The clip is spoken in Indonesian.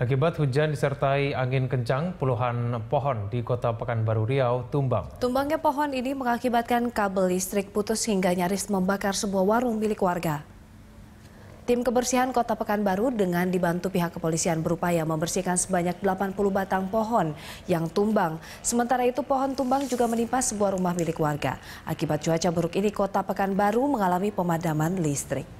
Akibat hujan disertai angin kencang, puluhan pohon di kota Pekanbaru Riau tumbang. Tumbangnya pohon ini mengakibatkan kabel listrik putus hingga nyaris membakar sebuah warung milik warga. Tim kebersihan kota Pekanbaru dengan dibantu pihak kepolisian berupaya membersihkan sebanyak 80 batang pohon yang tumbang. Sementara itu pohon tumbang juga menimpa sebuah rumah milik warga. Akibat cuaca buruk ini kota Pekanbaru mengalami pemadaman listrik.